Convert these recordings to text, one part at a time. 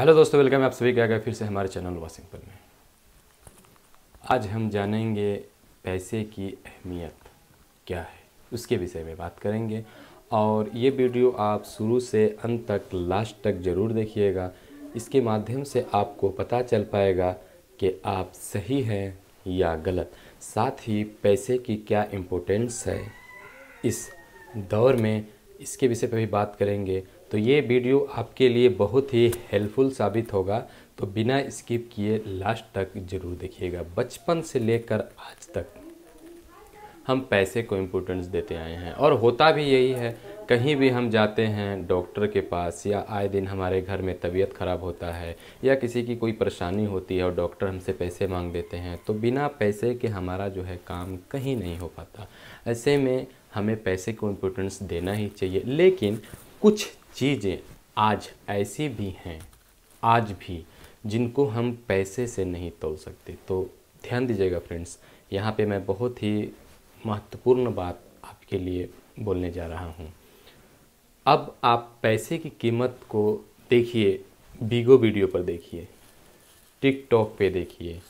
hello दोस्तों welcome आप सभी का फिर से हमारे चैनल वासिंगपल में आज हम जानेंगे पैसे की अहमियत क्या है उसके विषय में बात करेंगे और ये वीडियो आप शुरू से अंत तक लास्ट तक ज़रूर देखिएगा इसके माध्यम से आपको पता चल पाएगा कि आप सही हैं या गलत साथ ही पैसे की क्या इम्पोर्टेंस है इस दौर में इसके विषय पर भी बात करेंगे तो ये वीडियो आपके लिए बहुत ही हेल्पफुल साबित होगा तो बिना स्किप किए लास्ट तक जरूर देखिएगा बचपन से लेकर आज तक हम पैसे को इम्पोर्टेंस देते आए हैं और होता भी यही है कहीं भी हम जाते हैं डॉक्टर के पास या आए दिन हमारे घर में तबीयत ख़राब होता है या किसी की कोई परेशानी होती है और डॉक्टर हमसे पैसे मांग देते हैं तो बिना पैसे के हमारा जो है काम कहीं नहीं हो पाता ऐसे में हमें पैसे को इम्पोर्टेंस देना ही चाहिए लेकिन कुछ चीज़ें आज ऐसी भी हैं आज भी जिनको हम पैसे से नहीं तोल सकते तो ध्यान दीजिएगा फ्रेंड्स यहाँ पे मैं बहुत ही महत्वपूर्ण बात आपके लिए बोलने जा रहा हूँ अब आप पैसे की कीमत को देखिए बीगो वीडियो पर देखिए टिकटॉक पे देखिए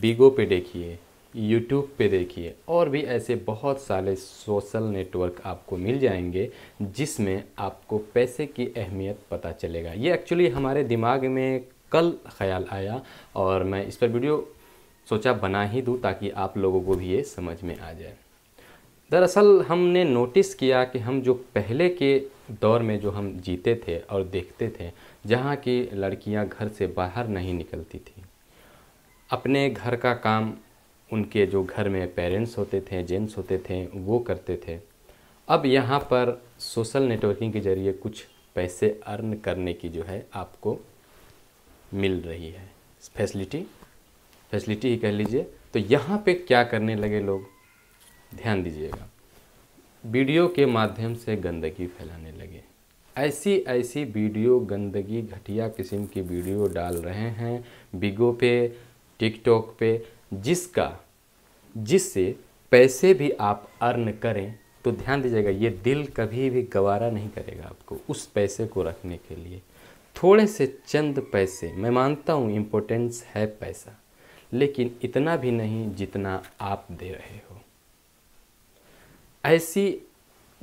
बीगो पे देखिए यूट्यूब पे देखिए और भी ऐसे बहुत सारे सोशल नेटवर्क आपको मिल जाएंगे जिसमें आपको पैसे की अहमियत पता चलेगा ये एक्चुअली हमारे दिमाग में कल ख्याल आया और मैं इस पर वीडियो सोचा बना ही दूँ ताकि आप लोगों को भी ये समझ में आ जाए दरअसल हमने नोटिस किया कि हम जो पहले के दौर में जो हम जीते थे और देखते थे जहाँ की लड़कियाँ घर से बाहर नहीं निकलती थी अपने घर का काम उनके जो घर में पेरेंट्स होते थे जेंट्स होते थे वो करते थे अब यहाँ पर सोशल नेटवर्किंग के ज़रिए कुछ पैसे अर्न करने की जो है आपको मिल रही है फैसिलिटी फैसिलिटी ही कह लीजिए तो यहाँ पे क्या करने लगे लोग ध्यान दीजिएगा वीडियो के माध्यम से गंदगी फैलाने लगे ऐसी ऐसी वीडियो गंदगी घटिया किस्म की वीडियो डाल रहे हैं बिगो पे टिकटॉक पे जिसका जिससे पैसे भी आप अर्न करें तो ध्यान दीजिएगा ये दिल कभी भी गवारा नहीं करेगा आपको उस पैसे को रखने के लिए थोड़े से चंद पैसे मैं मानता हूँ इम्पोर्टेंस है पैसा लेकिन इतना भी नहीं जितना आप दे रहे हो ऐसी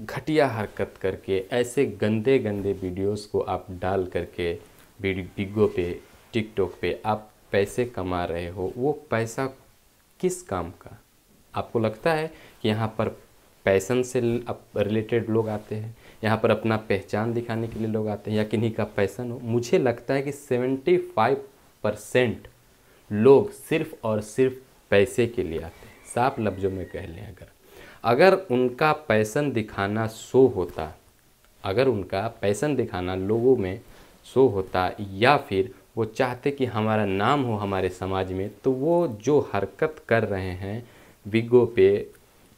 घटिया हरकत करके ऐसे गंदे गंदे वीडियोस को आप डाल करके बिगो पे टिकटॉक पे आप पैसे कमा रहे हो वो पैसा किस काम का आपको लगता है कि यहाँ पर पैसन से रिलेटेड लोग आते हैं यहाँ पर अपना पहचान दिखाने के लिए लोग आते हैं या किन्हीं का पैसन हो मुझे लगता है कि सेवेंटी फाइव परसेंट लोग सिर्फ और सिर्फ पैसे के लिए आते हैं साफ लफ्ज़ों में कह लें अगर अगर उनका पैसन दिखाना शो होता अगर उनका पैसन दिखाना लोगों में शो होता या फिर वो चाहते कि हमारा नाम हो हमारे समाज में तो वो जो हरकत कर रहे हैं बिगो पे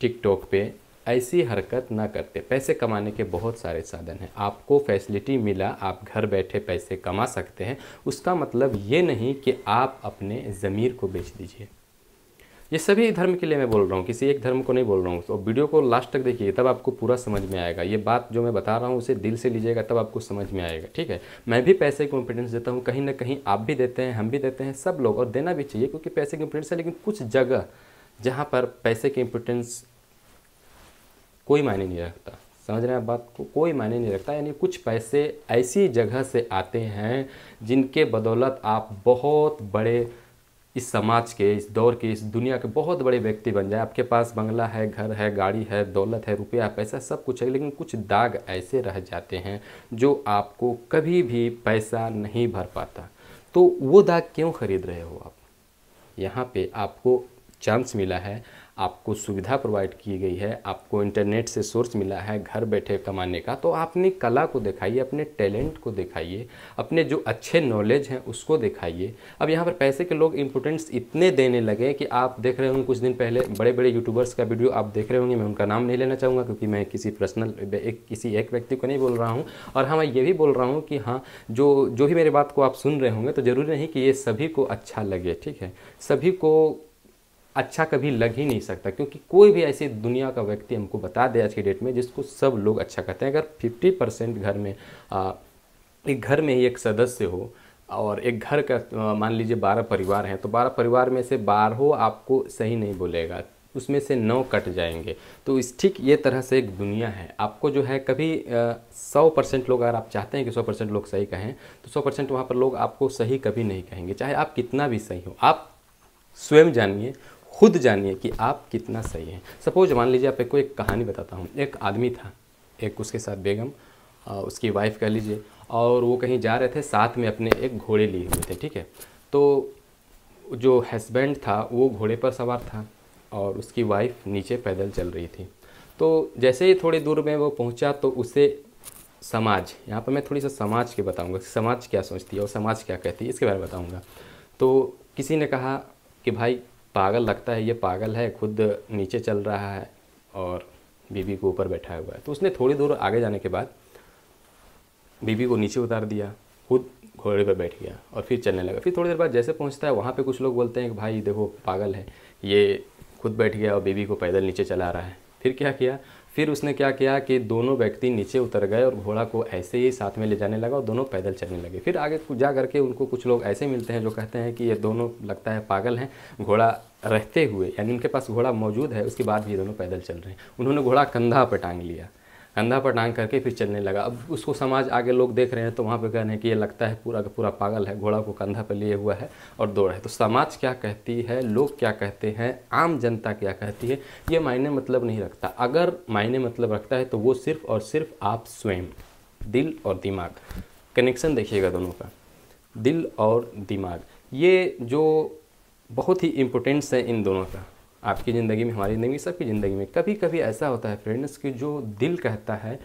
टिकटॉक पे ऐसी हरकत ना करते पैसे कमाने के बहुत सारे साधन हैं आपको फैसिलिटी मिला आप घर बैठे पैसे कमा सकते हैं उसका मतलब ये नहीं कि आप अपने ज़मीर को बेच दीजिए ये सभी धर्म के लिए मैं बोल रहा हूँ किसी एक धर्म को नहीं बोल रहा हूँ तो वीडियो को लास्ट तक देखिए तब आपको पूरा समझ में आएगा ये बात जो मैं बता रहा हूँ उसे दिल से लीजिएगा तब आपको समझ में आएगा ठीक है मैं भी पैसे की कॉन्फिडेंस देता हूँ कहीं ना कहीं आप भी देते हैं हम भी देते हैं सब लोग और देना भी चाहिए क्योंकि पैसे की इंपोर्टेंस है लेकिन कुछ जगह जहाँ पर पैसे की इम्पोर्टेंस कोई मायने नहीं रखता समझ रहे हैं आप बात को कोई मायने नहीं रखता यानी कुछ पैसे ऐसी जगह से आते हैं जिनके बदौलत आप बहुत बड़े इस समाज के इस दौर के इस दुनिया के बहुत बड़े व्यक्ति बन जाए आपके पास बंगला है घर है गाड़ी है दौलत है रुपया पैसा सब कुछ है लेकिन कुछ दाग ऐसे रह जाते हैं जो आपको कभी भी पैसा नहीं भर पाता तो वो दाग क्यों खरीद रहे हो आप यहाँ पे आपको चांस मिला है आपको सुविधा प्रोवाइड की गई है आपको इंटरनेट से सोर्स मिला है घर बैठे कमाने का तो आप अपनी कला को दिखाइए अपने टैलेंट को दिखाइए अपने जो अच्छे नॉलेज हैं उसको दिखाइए अब यहाँ पर पैसे के लोग इंपोर्टेंस इतने देने लगे कि आप देख रहे होंगे कुछ दिन पहले बड़े बड़े यूट्यूबर्स का वीडियो आप देख रहे होंगे मैं उनका नाम नहीं लेना चाहूँगा क्योंकि मैं किसी पर्सनल एक किसी एक व्यक्ति को नहीं बोल रहा हूँ और हाँ मैं ये भी बोल रहा हूँ कि हाँ जो जो भी मेरी बात को आप सुन रहे होंगे तो ज़रूरी नहीं कि ये सभी को अच्छा लगे ठीक है सभी को अच्छा कभी लग ही नहीं सकता क्योंकि कोई भी ऐसे दुनिया का व्यक्ति हमको बता दे आज के डेट में जिसको सब लोग अच्छा कहते हैं अगर फिफ्टी परसेंट घर में आ, एक घर में ही एक सदस्य हो और एक घर का मान लीजिए बारह परिवार हैं तो बारह परिवार में से बारह आपको सही नहीं बोलेगा उसमें से नौ कट जाएंगे तो इस ठीक ये तरह से एक दुनिया है आपको जो है कभी सौ परसेंट लोग अगर आप चाहते हैं कि सौ परसेंट लोग सही कहें तो सौ परसेंट वहाँ पर लोग आपको सही कभी नहीं कहेंगे चाहे आप कितना भी सही हो आप स्वयं जानिए खुद जानिए कि आप कितना सही हैं सपोज मान लीजिए आप आपको एक कहानी बताता हूँ एक आदमी था एक उसके साथ बेगम उसकी वाइफ कह लीजिए और वो कहीं जा रहे थे साथ में अपने एक घोड़े लिए हुए थे ठीक है तो जो हस्बैंड था वो घोड़े पर सवार था और उसकी वाइफ नीचे पैदल चल रही थी तो जैसे ही थोड़ी दूर में वो पहुंचा तो उसे समाज यहाँ पर मैं थोड़ी सा समाज के बताऊँगा समाज क्या सोचती है और समाज क्या कहती है इसके बारे में बताऊँगा तो किसी ने कहा कि भाई पागल लगता है ये पागल है खुद नीचे चल रहा है और बीबी को ऊपर बैठा हुआ है तो उसने थोड़ी दूर आगे जाने के बाद बीबी को नीचे उतार दिया खुद घोड़े पर बैठ गया और फिर चलने लगा फिर थोड़ी देर बाद जैसे पहुंचता है वहाँ पे कुछ लोग बोलते हैं कि भाई देखो पागल है ये खुद बैठ गया और बीबी को पैदल नीचे चला रहा है फिर क्या किया फिर उसने क्या किया कि दोनों व्यक्ति नीचे उतर गए और घोड़ा को ऐसे ही साथ में ले जाने लगा और दोनों पैदल चलने लगे फिर आगे जा करके उनको कुछ लोग ऐसे मिलते हैं जो कहते हैं कि ये दोनों लगता है पागल हैं घोड़ा रहते हुए यानी उनके पास घोड़ा मौजूद है उसके बाद भी दोनों पैदल चल रहे हैं उन्होंने घोड़ा कंधा पर टांग लिया कंधा पर टांग करके फिर चलने लगा अब उसको समाज आगे लोग देख रहे हैं तो वहाँ पे कह रहे हैं कि ये लगता है पूरा का पूरा पागल है घोड़ा को कंधा पर लिए हुआ है और दौड़ है तो समाज क्या कहती है लोग क्या कहते हैं आम जनता क्या कहती है ये मायने मतलब नहीं रखता अगर मायने मतलब रखता है तो वो सिर्फ और सिर्फ आप स्वयं दिल और दिमाग कनेक्शन देखिएगा दोनों का दिल और दिमाग ये जो बहुत ही इम्पोर्टेंट्स है इन दोनों का आपकी ज़िंदगी में हमारी ज़िंदगी में सबकी ज़िंदगी में कभी कभी ऐसा होता है फ्रेंड्स कि जो दिल कहता है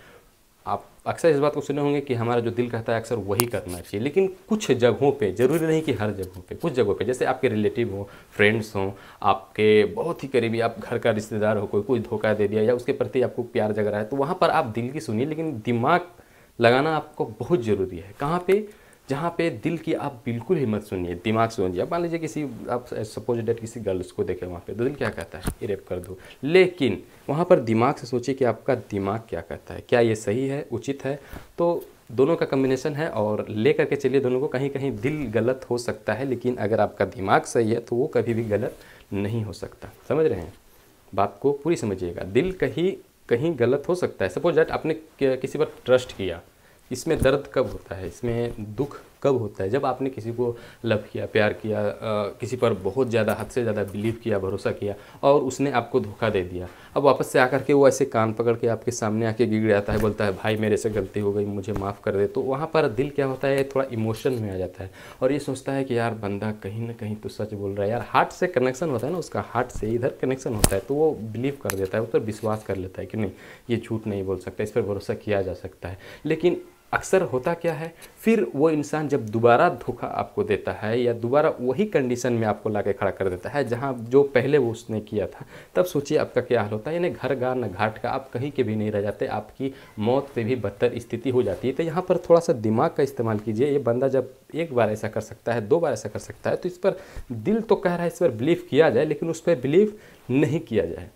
आप अक्सर इस बात को सुने होंगे कि हमारा जो दिल कहता है अक्सर वही करना चाहिए लेकिन कुछ जगहों पे ज़रूरी नहीं कि हर जगहों पे कुछ जगहों पे जैसे आपके रिलेटिव हो फ्रेंड्स हों आपके बहुत ही करीबी आप घर का रिश्तेदार हो कोई कोई धोखा दे दिया या उसके प्रति आपको प्यार जग रहा है तो वहाँ पर आप दिल की सुनिए लेकिन दिमाग लगाना आपको बहुत ज़रूरी है कहाँ पर जहाँ पे दिल की आप बिल्कुल ही मत सुनिए दिमाग सुनिए मान लीजिए किसी आप सपोज डेट किसी गर्ल्स को देखें वहाँ पे तो दिल क्या कहता है ये रेप कर दो लेकिन वहाँ पर दिमाग से सोचिए कि आपका दिमाग क्या कहता है क्या ये सही है उचित है तो दोनों का कम्बिनेशन है और ले करके चलिए दोनों को कहीं कहीं दिल गलत हो सकता है लेकिन अगर आपका दिमाग सही है तो वो कभी भी गलत नहीं हो सकता समझ रहे हैं बात को पूरी समझिएगा दिल कहीं कहीं गलत हो सकता है सपोज डैट आपने किसी पर ट्रस्ट किया इसमें दर्द कब होता है इसमें दुख कब होता है जब आपने किसी को लव किया प्यार किया आ, किसी पर बहुत ज़्यादा हद से ज़्यादा बिलीव किया भरोसा किया और उसने आपको धोखा दे दिया अब वापस से आकर के वो ऐसे कान पकड़ के आपके सामने आके गिर जाता है बोलता है भाई मेरे से गलती हो गई मुझे माफ़ कर दे तो वहाँ पर दिल क्या होता है थोड़ा इमोशन में आ जाता है और ये सोचता है कि यार बंदा कहीं ना कहीं तो सच बोल रहा है यार हार्ट से कनेक्शन होता है ना उसका हार्ट से इधर कनेक्शन होता है तो वो बिलीव कर देता है उस पर विश्वास कर लेता है कि नहीं ये झूठ नहीं बोल सकता इस पर भरोसा किया जा सकता है लेकिन अक्सर होता क्या है फिर वो इंसान जब दोबारा धोखा आपको देता है या दोबारा वही कंडीशन में आपको ला के खड़ा कर देता है जहाँ जो पहले वो उसने किया था तब सोचिए आपका क्या हाल होता है यानी घर गा न घाट का आप कहीं के भी नहीं रह जाते आपकी मौत से भी बदतर स्थिति हो जाती है तो यहाँ पर थोड़ा सा दिमाग का इस्तेमाल कीजिए ये बंदा जब एक बार ऐसा कर सकता है दो बार ऐसा कर सकता है तो इस पर दिल तो कह रहा है इस पर बिलीव किया जाए लेकिन उस पर बिलीव नहीं किया जाए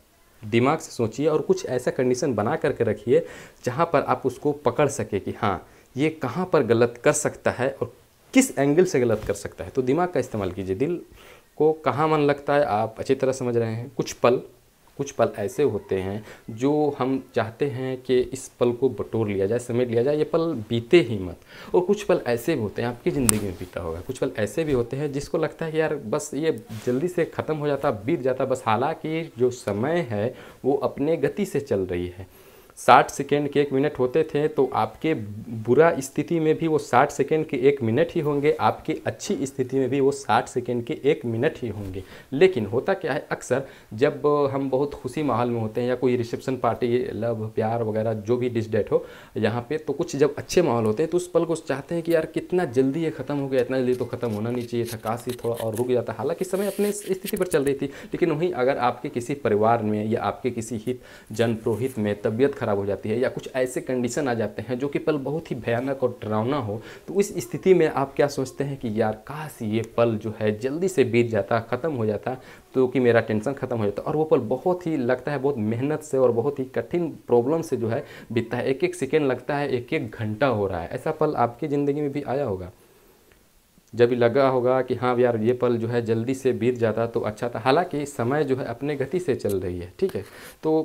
दिमाग से सोचिए और कुछ ऐसा कंडीशन बना करके रखिए जहाँ पर आप उसको पकड़ सके कि हाँ ये कहाँ पर गलत कर सकता है और किस एंगल से गलत कर सकता है तो दिमाग का इस्तेमाल कीजिए दिल को कहाँ मन लगता है आप अच्छी तरह समझ रहे हैं कुछ पल कुछ पल ऐसे होते हैं जो हम चाहते हैं कि इस पल को बटोर लिया जाए समेट लिया जाए ये पल बीते ही मत और कुछ पल ऐसे भी होते हैं आपकी ज़िंदगी में बीता होगा कुछ पल ऐसे भी होते हैं जिसको लगता है यार बस ये जल्दी से ख़त्म हो जाता बीत जाता बस हालांकि जो समय है वो अपने गति से चल रही है साठ सेकेंड के एक मिनट होते थे तो आपके बुरा स्थिति में भी वो साठ सेकेंड के एक मिनट ही होंगे आपकी अच्छी स्थिति में भी वो साठ सेकेंड के एक मिनट ही होंगे लेकिन होता क्या है अक्सर जब हम बहुत खुशी माहौल में होते हैं या कोई रिसेप्शन पार्टी लव प्यार वगैरह जो भी डिस डेट हो यहाँ पे तो कुछ जब अच्छे माहौल होते हैं तो उस पल को चाहते हैं कि यार कितना जल्दी ये ख़त्म हो गया इतना जल्दी तो ख़त्म होना नहीं चाहिए था काश थोड़ा और रुक जाता हालांकि समय अपने स्थिति पर चल रही थी लेकिन वहीं अगर आपके किसी परिवार में या आपके किसी हित जन में तबीयत ख़राब हो जाती है या कुछ ऐसे कंडीशन आ जाते हैं जो कि पल बहुत ही भयानक और डरावना हो तो उस स्थिति में आप क्या सोचते हैं कि यार काश ये पल जो है जल्दी से बीत जाता ख़त्म हो जाता तो कि मेरा टेंशन ख़त्म हो जाता और वो पल बहुत ही लगता है बहुत मेहनत से और बहुत ही कठिन प्रॉब्लम से जो है बीतता है एक एक सेकेंड लगता है एक एक घंटा हो रहा है ऐसा पल आपकी ज़िंदगी में भी आया होगा जब लगा होगा कि हाँ यार ये पल जो है जल्दी से बीत जाता तो अच्छा था हालांकि समय जो है अपने गति से चल रही है ठीक है तो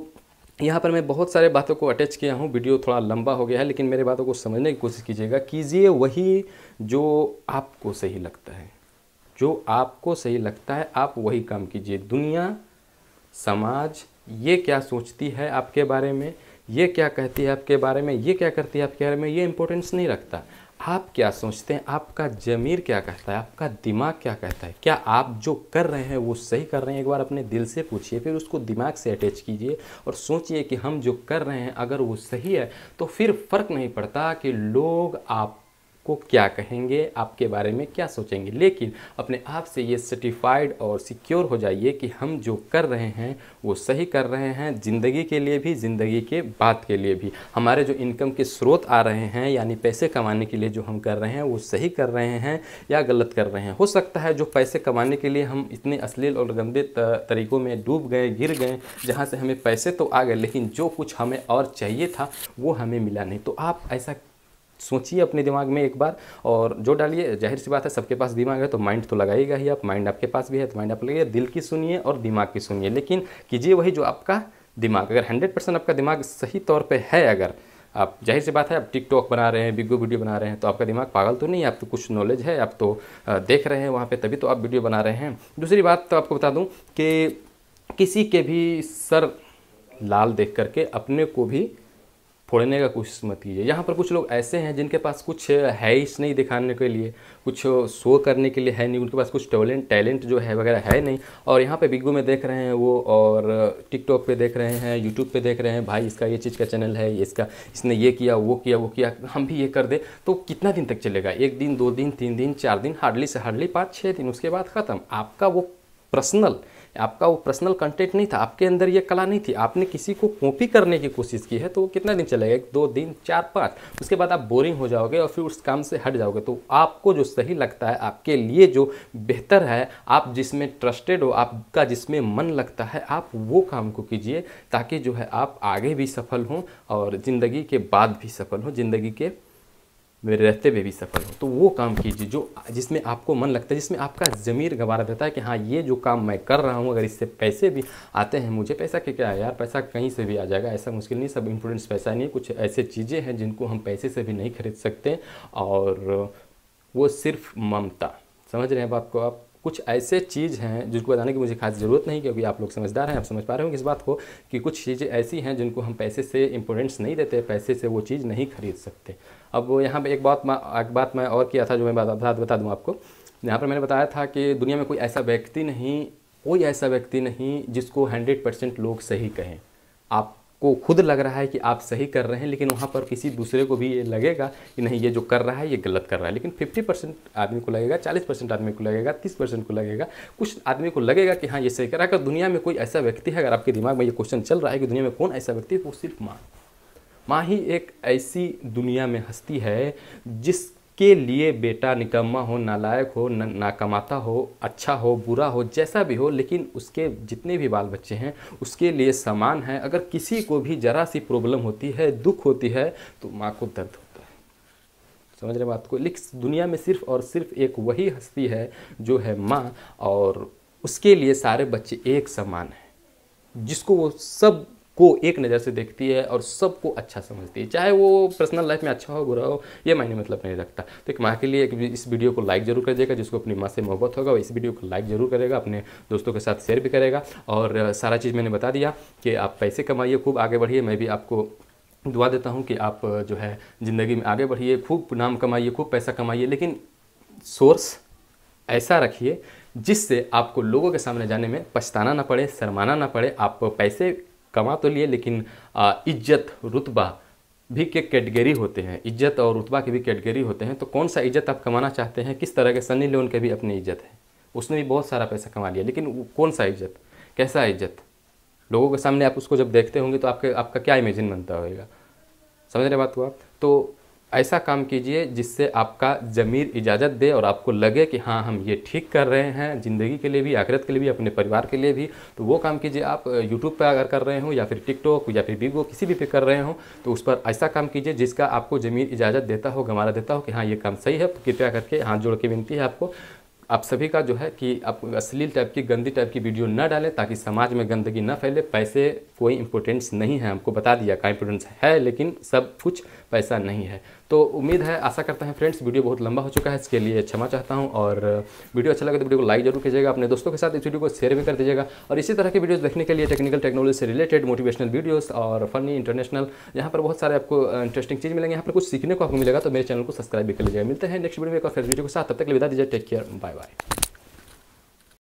यहाँ पर मैं बहुत सारे बातों को अटैच किया हूँ वीडियो थोड़ा लंबा हो गया है लेकिन मेरे बातों को समझने की कोशिश कीजिएगा कीजिए वही जो आपको सही लगता है जो आपको सही लगता है आप वही काम कीजिए दुनिया समाज ये क्या सोचती है आपके बारे में ये क्या कहती है आपके बारे में ये क्या करती है आपके बारे में ये इम्पोर्टेंस नहीं रखता आप क्या सोचते हैं आपका ज़मीर क्या कहता है आपका दिमाग क्या कहता है क्या आप जो कर रहे हैं वो सही कर रहे हैं एक बार अपने दिल से पूछिए फिर उसको दिमाग से अटैच कीजिए और सोचिए कि हम जो कर रहे हैं अगर वो सही है तो फिर फ़र्क नहीं पड़ता कि लोग आप को क्या कहेंगे आपके बारे में क्या सोचेंगे लेकिन अपने आप से ये सर्टिफाइड और सिक्योर हो जाइए कि हम जो कर रहे हैं वो सही कर रहे हैं ज़िंदगी के लिए भी ज़िंदगी के बाद के लिए भी हमारे जो इनकम के स्रोत आ रहे हैं यानी पैसे कमाने के लिए जो हम कर रहे हैं वो सही कर रहे हैं या गलत कर रहे हैं हो सकता है जो पैसे कमाने के लिए हम इतने अश्लील और गंदे तरीक़ों में डूब गए गिर गए जहाँ से हमें पैसे तो आ गए लेकिन जो कुछ हमें और चाहिए था वो हमें मिला नहीं तो आप ऐसा सोचिए अपने दिमाग में एक बार और जो डालिए जाहिर सी बात है सबके पास दिमाग है तो माइंड तो लगाइएगा ही आप माइंड आपके पास भी है तो माइंड आप लगाइए दिल की सुनिए और दिमाग की सुनिए लेकिन कीजिए वही जो आपका दिमाग अगर हंड्रेड परसेंट आपका दिमाग सही तौर पर है अगर आप जाहिर सी बात है आप टिकटॉक बना रहे हैं बिगो वीडियो बना रहे हैं तो आपका दिमाग पागल तो नहीं है आप तो कुछ नॉलेज है आप तो देख रहे हैं वहाँ पर तभी तो आप वीडियो बना रहे हैं दूसरी बात तो आपको बता दूँ कि किसी के भी सर लाल देख करके अपने को भी फोड़ने का कोशिश मत कीजिए यहाँ पर कुछ लोग ऐसे हैं जिनके पास कुछ है इस नहीं दिखाने के लिए कुछ शो करने के लिए है नहीं उनके पास कुछ टैलेंट टैलेंट जो है वगैरह है नहीं और यहाँ पे बिग्गू में देख रहे हैं वो और टिकटॉक पे देख रहे हैं यूट्यूब पे देख रहे हैं भाई इसका ये चीज़ का चैनल है इसका इसने ये किया वो किया वो किया हम भी ये कर दे तो कितना दिन तक चलेगा एक दिन दो दिन तीन दिन चार दिन हार्डली से हार्डली पाँच छः दिन उसके बाद ख़त्म आपका वो पर्सनल आपका वो पर्सनल कंटेंट नहीं था आपके अंदर ये कला नहीं थी आपने किसी को कॉपी करने की कोशिश की है तो वो कितना दिन चलेगा एक दो दिन चार पाँच उसके बाद आप बोरिंग हो जाओगे और फिर उस काम से हट जाओगे तो आपको जो सही लगता है आपके लिए जो बेहतर है आप जिसमें ट्रस्टेड हो आपका जिसमें मन लगता है आप वो काम को कीजिए ताकि जो है आप आगे भी सफल हों और ज़िंदगी के बाद भी सफल हों ज़िंदगी के मेरे रहते हुए भी सफल हो तो वो काम कीजिए जो जिसमें आपको मन लगता है जिसमें आपका ज़मीर गवारा देता है कि हाँ ये जो काम मैं कर रहा हूँ अगर इससे पैसे भी आते हैं मुझे पैसा क्या क्या है यार पैसा कहीं से भी आ जाएगा ऐसा मुश्किल नहीं सब इम्पोर्टेंस पैसा नहीं है कुछ ऐसे चीज़ें हैं जिनको हम पैसे से भी नहीं खरीद सकते और वो सिर्फ ममता समझ रहे हैं बात को आप कुछ ऐसे चीज़ हैं जिनको बताने की मुझे खास ज़रूरत नहीं क्योंकि आप लोग समझदार हैं आप समझ पा रहे हो इस बात को कि कुछ चीज़ें ऐसी हैं जिनको हम पैसे से इम्पोर्टेंस नहीं देते पैसे से वो चीज़ नहीं खरीद सकते अब यहाँ पर एक बात एक बात मैं और किया था जो मैं बता बता दूँ आपको यहाँ पर मैंने बताया था कि दुनिया में कोई ऐसा व्यक्ति नहीं कोई ऐसा व्यक्ति नहीं जिसको हंड्रेड परसेंट लोग सही कहें आप को खुद लग रहा है कि आप सही कर रहे हैं लेकिन वहाँ पर किसी दूसरे को भी ये लगेगा कि नहीं ये जो कर रहा है ये गलत कर रहा है लेकिन फिफ्टी परसेंट आदमी को लगेगा चालीस परसेंट आदमी को लगेगा तीस परसेंट को लगेगा कुछ आदमी को लगेगा कि हाँ ये सही कर रहा है अगर दुनिया में कोई ऐसा व्यक्ति है अगर आपके दिमाग में ये क्वेश्चन चल रहा है कि दुनिया में कौन ऐसा व्यक्ति है वो सिर्फ माँ माँ ही एक ऐसी दुनिया में हस्ती है जिस के लिए बेटा निकम्मा हो नालायक हो न, नाकमाता हो अच्छा हो बुरा हो जैसा भी हो लेकिन उसके जितने भी बाल बच्चे हैं उसके लिए समान है अगर किसी को भी ज़रा सी प्रॉब्लम होती है दुख होती है तो माँ को दर्द होता है समझ रहे बात को लेकिन दुनिया में सिर्फ और सिर्फ एक वही हस्ती है जो है माँ और उसके लिए सारे बच्चे एक समान हैं जिसको वो सब को एक नज़र से देखती है और सबको अच्छा समझती है चाहे वो पर्सनल लाइफ में अच्छा हो बुरा हो ये मायने मतलब नहीं रखता तो एक माँ के लिए एक इस वीडियो को लाइक जरूर कर देगा जिसको अपनी माँ से मोहब्बत होगा वो इस वीडियो को लाइक जरूर करेगा अपने दोस्तों के साथ शेयर भी करेगा और सारा चीज़ मैंने बता दिया कि आप पैसे कमाइए खूब आगे बढ़िए मैं भी आपको दुआ देता हूँ कि आप जो है ज़िंदगी में आगे बढ़िए खूब नाम कमाइए खूब पैसा कमाइए लेकिन सोर्स ऐसा रखिए जिससे आपको लोगों के सामने जाने में पछताना ना पड़े शर्माना ना पड़े आप पैसे कमा तो लिए लेकिन इज्जत रुतबा भी के कैटेगरी होते हैं इज्जत और रुतबा के भी कैटेगरी होते हैं तो कौन सा इज्जत आप कमाना चाहते हैं किस तरह के सनी लोन के भी अपनी इज्जत है उसने भी बहुत सारा पैसा कमा लिया लेकिन कौन सा इज्जत कैसा इज्जत लोगों के सामने आप उसको जब देखते होंगे तो आपके आपका क्या इमेजिन बनता होगा समझ रहे बात को आप तो ऐसा काम कीजिए जिससे आपका ज़मीर इजाज़त दे और आपको लगे कि हाँ हम ये ठीक कर रहे हैं ज़िंदगी के लिए भी आखिरत के लिए भी अपने परिवार के लिए भी तो वो काम कीजिए आप यूट्यूब पर अगर कर रहे हो या फिर टिकटॉक या फिर वीगो किसी भी पे कर रहे हो तो उस पर ऐसा काम कीजिए जिसका आपको ज़मीर इजाज़त देता हो गवारा देता हो कि हाँ ये काम सही है तो कृपया करके हाथ जोड़ के विनती है आपको आप सभी का जो है कि आप अश्लील टाइप की गंदी टाइप की वीडियो ना डालें ताकि समाज में गंदगी ना फैले पैसे कोई इंपोर्टेंस नहीं है हमको बता दिया का इंपोर्टेंस है लेकिन सब कुछ पैसा नहीं है तो उम्मीद है आशा करता है फ्रेंड्स वीडियो बहुत लंबा हो चुका है इसके लिए क्षमा चाहता हूँ और वीडियो अच्छा लगे तो वीडियो को लाइक जरूर कीजिएगा अपने दोस्तों के साथ इस वीडियो को शेयर भी कर दीजिएगा और इसी तरह की वीडियोज देखने के लिए टेक्निकल टेक्नोलॉजी से रिलेटेड मोटिवेशनल वीडियोज़ और फनी इंटरनेशनल यहाँ पर बहुत सारे आपको इंटरेस्टिंग चीज़ मिलेंगे यहाँ पर कुछ सीखने को आपको मिलेगा तो मेरे चैनल को सब्सक्राइब भी कर लीजिएगा मिलते हैं नेक्स्ट वीडियो में एक और फिर वीडियो के साथ तब तक विदा दीजिए टेक केयर बाय बाय